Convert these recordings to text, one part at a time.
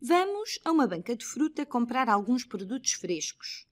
Vamos a uma banca de fruta comprar alguns produtos frescos.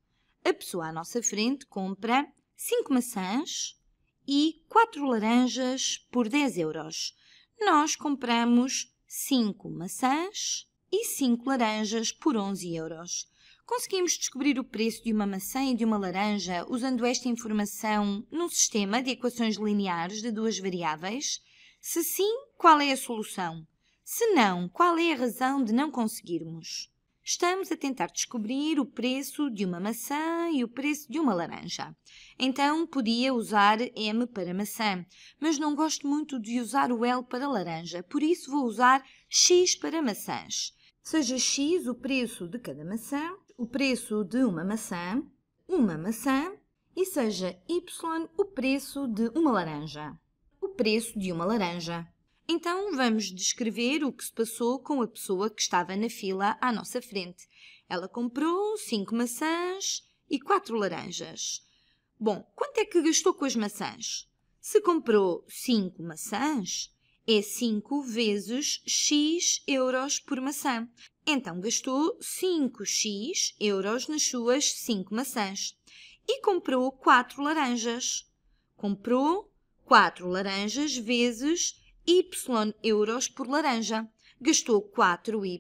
A pessoa à nossa frente compra 5 maçãs e 4 laranjas por 10 euros. Nós compramos 5 maçãs e 5 laranjas por 11 euros. Conseguimos descobrir o preço de uma maçã e de uma laranja usando esta informação num sistema de equações lineares de duas variáveis? Se sim, qual é a solução? Se não, qual é a razão de não conseguirmos? Estamos a tentar descobrir o preço de uma maçã e o preço de uma laranja. Então podia usar M para maçã, mas não gosto muito de usar o L para laranja, por isso vou usar X para maçãs. Seja X o preço de cada maçã, o preço de uma maçã, uma maçã, e seja Y o preço de uma laranja, o preço de uma laranja. Então vamos descrever o que se passou com a pessoa que estava na fila à nossa frente. Ela comprou cinco maçãs e quatro laranjas. Bom, quanto é que gastou com as maçãs? Se comprou cinco maçãs, é 5 vezes X euros por maçã. Então gastou 5X euros nas suas 5 maçãs. E comprou 4 laranjas. Comprou 4 laranjas vezes Y euros por laranja. Gastou 4Y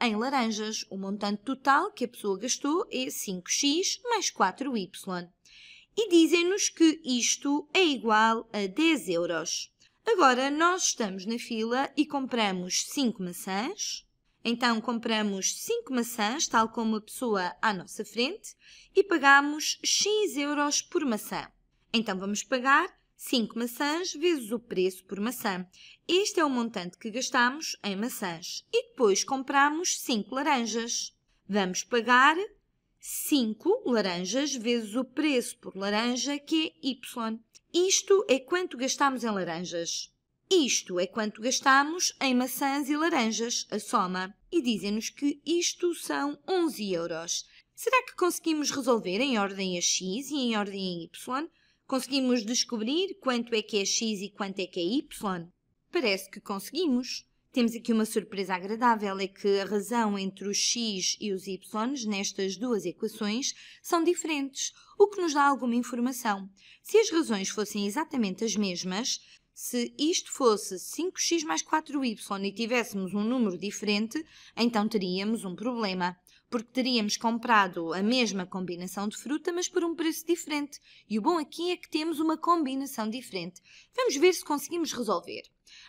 em laranjas. O montante total que a pessoa gastou é 5X mais 4Y. E dizem-nos que isto é igual a 10 euros. Agora, nós estamos na fila e compramos 5 maçãs. Então, compramos 5 maçãs, tal como a pessoa à nossa frente, e pagamos X euros por maçã. Então, vamos pagar 5 maçãs vezes o preço por maçã. Este é o montante que gastamos em maçãs. E depois compramos 5 laranjas. Vamos pagar 5 laranjas vezes o preço por laranja, que é Y. Isto é quanto gastamos em laranjas. Isto é quanto gastamos em maçãs e laranjas, a soma. E dizem-nos que isto são 11 euros. Será que conseguimos resolver em ordem a x e em ordem a y? Conseguimos descobrir quanto é que é x e quanto é que é y? Parece que conseguimos. Temos aqui uma surpresa agradável, é que a razão entre os x e os y nestas duas equações são diferentes, o que nos dá alguma informação. Se as razões fossem exatamente as mesmas, se isto fosse 5x mais 4y e tivéssemos um número diferente, então teríamos um problema, porque teríamos comprado a mesma combinação de fruta, mas por um preço diferente. E o bom aqui é que temos uma combinação diferente. Vamos ver se conseguimos resolver.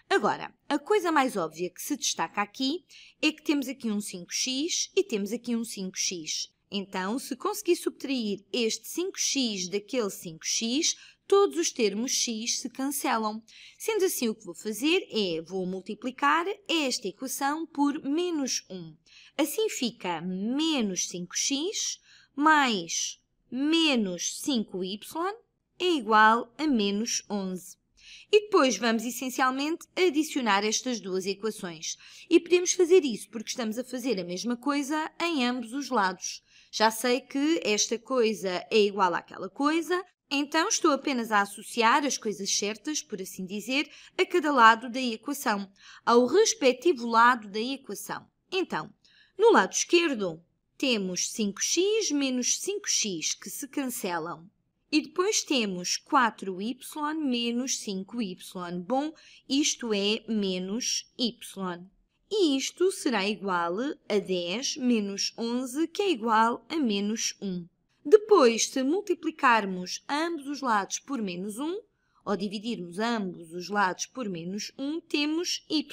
Agora, a coisa mais óbvia que se destaca aqui é que temos aqui um 5x e temos aqui um 5x. Então, se conseguir subtrair este 5x daquele 5x, todos os termos x se cancelam. Sendo assim, o que vou fazer é, vou multiplicar esta equação por menos 1. Assim fica menos 5x mais menos 5y é igual a menos 11. E depois vamos essencialmente adicionar estas duas equações. E podemos fazer isso porque estamos a fazer a mesma coisa em ambos os lados. Já sei que esta coisa é igual àquela coisa, então estou apenas a associar as coisas certas, por assim dizer, a cada lado da equação, ao respectivo lado da equação. Então, no lado esquerdo, temos 5x menos 5x que se cancelam. E depois temos 4y menos 5y. Bom, isto é menos y. E isto será igual a 10 menos 11, que é igual a menos 1. Depois, se multiplicarmos ambos os lados por menos 1, ou dividirmos ambos os lados por menos 1, temos y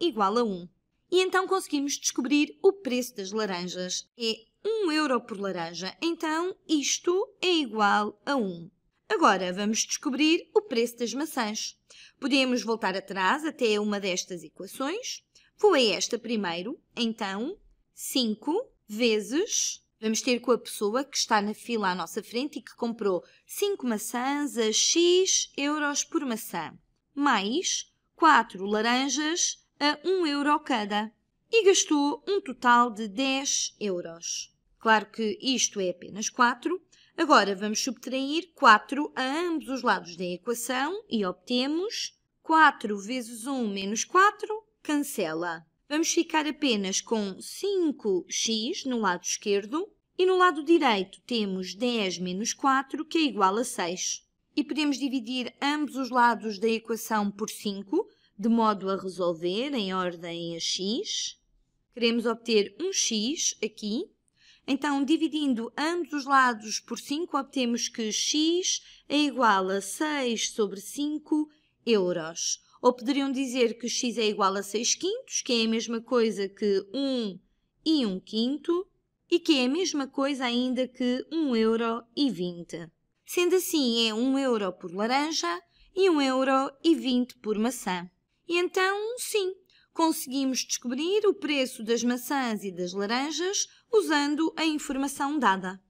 igual a 1. E então conseguimos descobrir o preço das laranjas. É 1 euro por laranja, então isto é igual a 1. Agora vamos descobrir o preço das maçãs. Podemos voltar atrás até uma destas equações. Vou a esta primeiro, então 5 vezes Vamos ter com a pessoa que está na fila à nossa frente e que comprou 5 maçãs a X euros por maçã, mais 4 laranjas a 1 euro cada e gastou um total de 10 euros. Claro que isto é apenas 4. Agora vamos subtrair 4 a ambos os lados da equação e obtemos 4 vezes 1 menos 4 cancela vamos ficar apenas com 5x no lado esquerdo e no lado direito temos 10 menos 4, que é igual a 6. E podemos dividir ambos os lados da equação por 5, de modo a resolver em ordem a x. Queremos obter um x aqui. Então, dividindo ambos os lados por 5, obtemos que x é igual a 6 sobre 5 euros. Ou poderiam dizer que x é igual a 6 quintos, que é a mesma coisa que 1 e 1 quinto, e que é a mesma coisa ainda que 1 euro e 20. Sendo assim, é 1 euro por laranja e 1 euro e 20 por maçã. E então, sim, conseguimos descobrir o preço das maçãs e das laranjas usando a informação dada.